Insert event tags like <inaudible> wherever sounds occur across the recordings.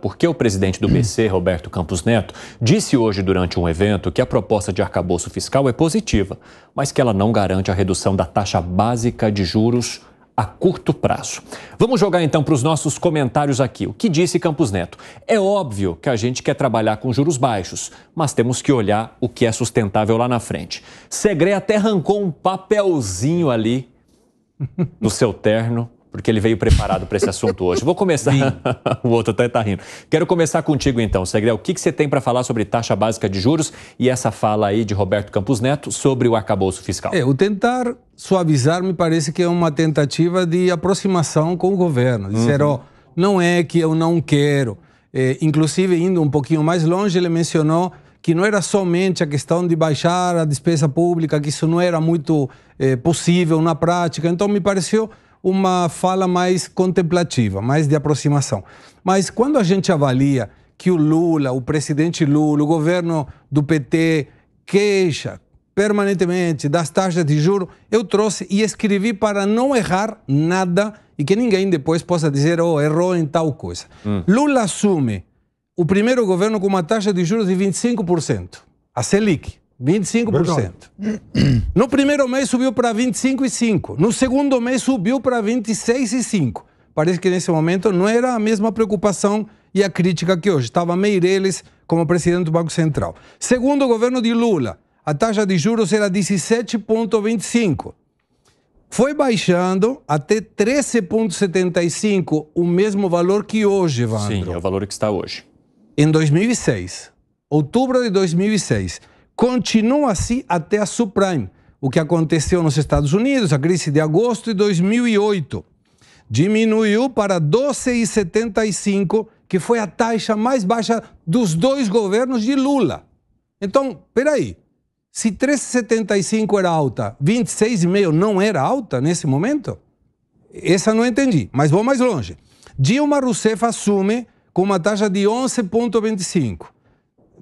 porque o presidente do BC, Roberto Campos Neto, disse hoje durante um evento que a proposta de arcabouço fiscal é positiva, mas que ela não garante a redução da taxa básica de juros a curto prazo. Vamos jogar então para os nossos comentários aqui. O que disse Campos Neto? É óbvio que a gente quer trabalhar com juros baixos, mas temos que olhar o que é sustentável lá na frente. Segre até arrancou um papelzinho ali no seu terno porque ele veio preparado para esse assunto hoje. Vou começar. <laughs> o outro até está rindo. Quero começar contigo então, Segredo. O que, que você tem para falar sobre taxa básica de juros e essa fala aí de Roberto Campos Neto sobre o arcabouço fiscal? É, o tentar suavizar me parece que é uma tentativa de aproximação com o governo. Uhum. Dizer, ó, uhum. não é que eu não quero. É, inclusive, indo um pouquinho mais longe, ele mencionou que não era somente a questão de baixar a despesa pública, que isso não era muito é, possível na prática. Então, me pareceu uma fala mais contemplativa, mais de aproximação. Mas quando a gente avalia que o Lula, o presidente Lula, o governo do PT queixa permanentemente das taxas de juro, eu trouxe e escrevi para não errar nada e que ninguém depois possa dizer, oh, errou em tal coisa. Hum. Lula assume o primeiro governo com uma taxa de juros de 25%, a Selic. 25%. No primeiro mês subiu para 25,5%. No segundo mês subiu para 26,5%. Parece que nesse momento não era a mesma preocupação e a crítica que hoje. Estava Meireles como presidente do Banco Central. Segundo o governo de Lula, a taxa de juros era 17,25%. Foi baixando até 13,75%, o mesmo valor que hoje, Evandro. Sim, é o valor que está hoje. Em 2006, outubro de 2006 continua assim até a subprime, o que aconteceu nos Estados Unidos, a crise de agosto de 2008. Diminuiu para 12,75, que foi a taxa mais baixa dos dois governos de Lula. Então, peraí, se 3,75 era alta, 26,5 não era alta nesse momento? Essa não entendi, mas vou mais longe. Dilma Rousseff assume com uma taxa de 11,25.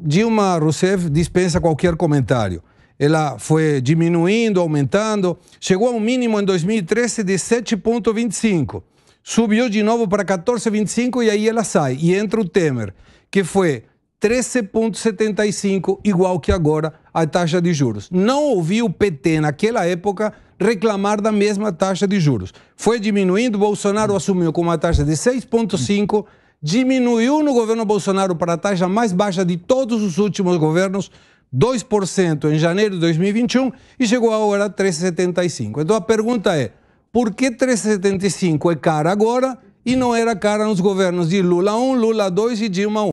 Dilma Rousseff dispensa qualquer comentário. Ela foi diminuindo, aumentando, chegou a um mínimo em 2013 de 7,25. Subiu de novo para 14,25 e aí ela sai. E entra o Temer, que foi 13,75, igual que agora a taxa de juros. Não ouvi o PT naquela época reclamar da mesma taxa de juros. Foi diminuindo, Bolsonaro assumiu com uma taxa de 6,5 diminuiu no governo Bolsonaro para a taxa mais baixa de todos os últimos governos, 2% em janeiro de 2021 e chegou agora a 3,75. Então a pergunta é: por que 3,75 é cara agora e não era cara nos governos de Lula 1, Lula 2 e Dilma 1?